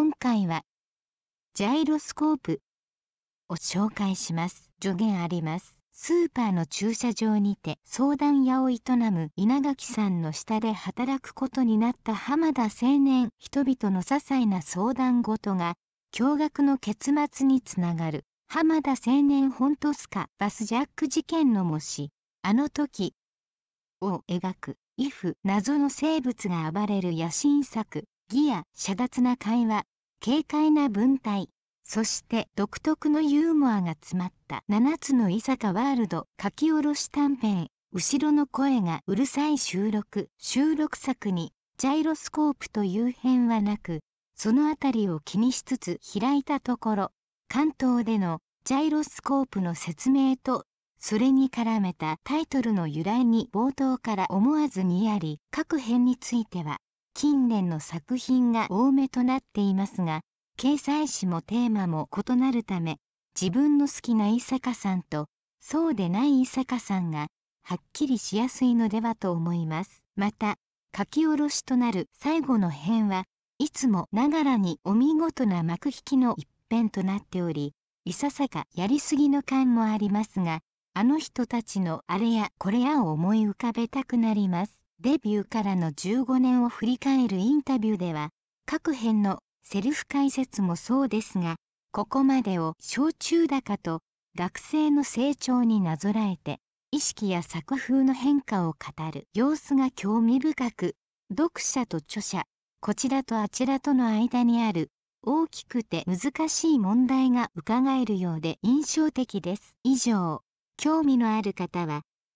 今回はジャイロスコープを紹介します助言ありますスーパーの駐車場にて相談屋を営む稲垣さんの下で働くことになった浜田青年人々の些細な相談事が驚愕の結末につながる浜田青年ホントスカバスジャック事件の模試あの時を描く「イフ謎の生物が暴れる野心作ギア、遮奪な会話、軽快な文体、そして独特のユーモアが詰まった7つの伊坂ワールド書き下ろし短編、後ろの声がうるさい収録、収録作にジャイロスコープという編はなく、そのあたりを気にしつつ開いたところ、関東でのジャイロスコープの説明と、それに絡めたタイトルの由来に冒頭から思わずにあり、各編については近年の作品が多めとなっていますが掲載誌もテーマも異なるため自分の好きな伊坂さんとそうでない伊坂さんがはっきりしやすいのではと思います。また書き下ろしとなる最後の編はいつもながらにお見事な幕引きの一編となっておりいささかやりすぎの感もありますがあの人たちのあれやこれやを思い浮かべたくなります。デビューからの15年を振り返るインタビューでは各編のセルフ解説もそうですがここまでを小中高と学生の成長になぞらえて意識や作風の変化を語る様子が興味深く読者と著者こちらとあちらとの間にある大きくて難しい問題が伺えるようで印象的です。以上興味のある方は